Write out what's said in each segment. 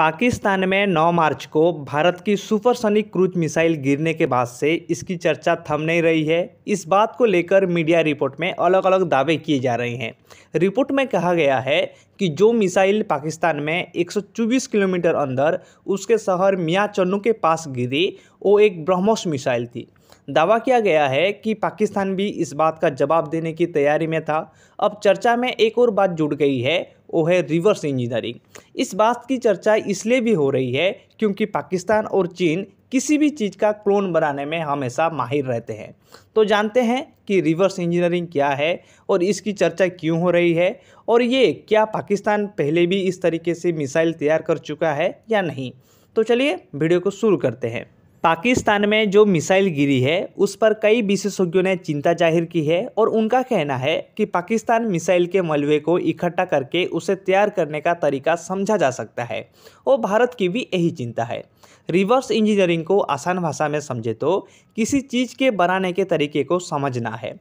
पाकिस्तान में 9 मार्च को भारत की सुपरसोनिक क्रूज मिसाइल गिरने के बाद से इसकी चर्चा थम नहीं रही है इस बात को लेकर मीडिया रिपोर्ट में अलग अलग दावे किए जा रहे हैं रिपोर्ट में कहा गया है कि जो मिसाइल पाकिस्तान में 124 किलोमीटर अंदर उसके शहर मियाँ चन्नू के पास गिरी वो एक ब्रह्मोस मिसाइल थी दावा किया गया है कि पाकिस्तान भी इस बात का जवाब देने की तैयारी में था अब चर्चा में एक और बात जुड़ गई है वो है रिवर्स इंजीनियरिंग इस बात की चर्चा इसलिए भी हो रही है क्योंकि पाकिस्तान और चीन किसी भी चीज़ का क्लोन बनाने में हमेशा माहिर रहते हैं तो जानते हैं कि रिवर्स इंजीनियरिंग क्या है और इसकी चर्चा क्यों हो रही है और ये क्या पाकिस्तान पहले भी इस तरीके से मिसाइल तैयार कर चुका है या नहीं तो चलिए वीडियो को शुरू करते हैं पाकिस्तान में जो मिसाइल गिरी है उस पर कई विशेषज्ञों ने चिंता जाहिर की है और उनका कहना है कि पाकिस्तान मिसाइल के मलबे को इकट्ठा करके उसे तैयार करने का तरीका समझा जा सकता है और भारत की भी यही चिंता है रिवर्स इंजीनियरिंग को आसान भाषा में समझे तो किसी चीज़ के बनाने के तरीके को समझना है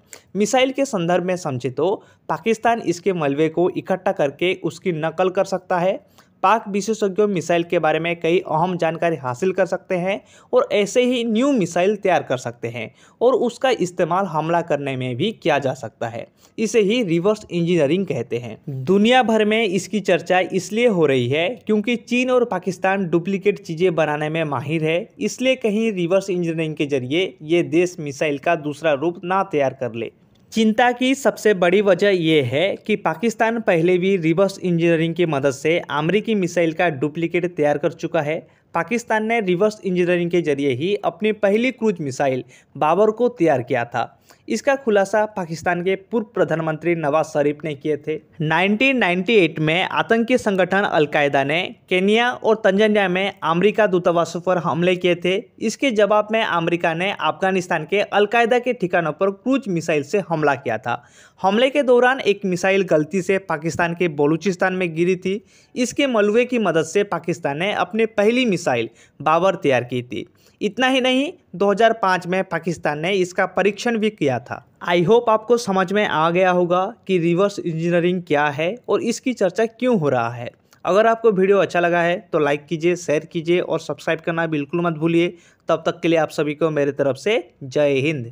मिसाइल के संदर्भ में समझे तो पाकिस्तान इसके मलबे को इकट्ठा करके उसकी नकल कर सकता है पाक विशेषज्ञों मिसाइल के बारे में कई अहम जानकारी हासिल कर सकते हैं और ऐसे ही न्यू मिसाइल तैयार कर सकते हैं और उसका इस्तेमाल हमला करने में भी किया जा सकता है इसे ही रिवर्स इंजीनियरिंग कहते हैं दुनिया भर में इसकी चर्चा इसलिए हो रही है क्योंकि चीन और पाकिस्तान डुप्लीकेट चीज़ें बनाने में माहिर है इसलिए कहीं रिवर्स इंजीनियरिंग के जरिए ये देश मिसाइल का दूसरा रूप ना तैयार कर ले चिंता की सबसे बड़ी वजह यह है कि पाकिस्तान पहले भी रिवर्स इंजीनियरिंग की मदद से अमरीकी मिसाइल का डुप्लीकेट तैयार कर चुका है पाकिस्तान ने रिवर्स इंजीनियरिंग के जरिए ही अपनी पहली क्रूज मिसाइल बाबर को तैयार किया था इसका खुलासा पाकिस्तान के पूर्व प्रधानमंत्री नवाज शरीफ ने किए थे 1998 में आतंकी संगठन अलकायदा ने केनिया और तंजानिया में अमेरिका दूतावासों पर हमले किए थे इसके जवाब में अमेरिका ने अफगानिस्तान के अलकायदा के ठिकानों पर क्रूज मिसाइल से हमला किया था हमले के दौरान एक मिसाइल गलती से पाकिस्तान के बलूचिस्तान में गिरी थी इसके मलबे की मदद से पाकिस्तान ने अपनी पहली मिसाइल बाबर तैयार की थी इतना ही नहीं 2005 में पाकिस्तान ने इसका परीक्षण भी किया था आई होप आपको समझ में आ गया होगा कि रिवर्स इंजीनियरिंग क्या है और इसकी चर्चा क्यों हो रहा है अगर आपको वीडियो अच्छा लगा है तो लाइक कीजिए शेयर कीजिए और सब्सक्राइब करना बिल्कुल मत भूलिए तब तक के लिए आप सभी को मेरे तरफ से जय हिंद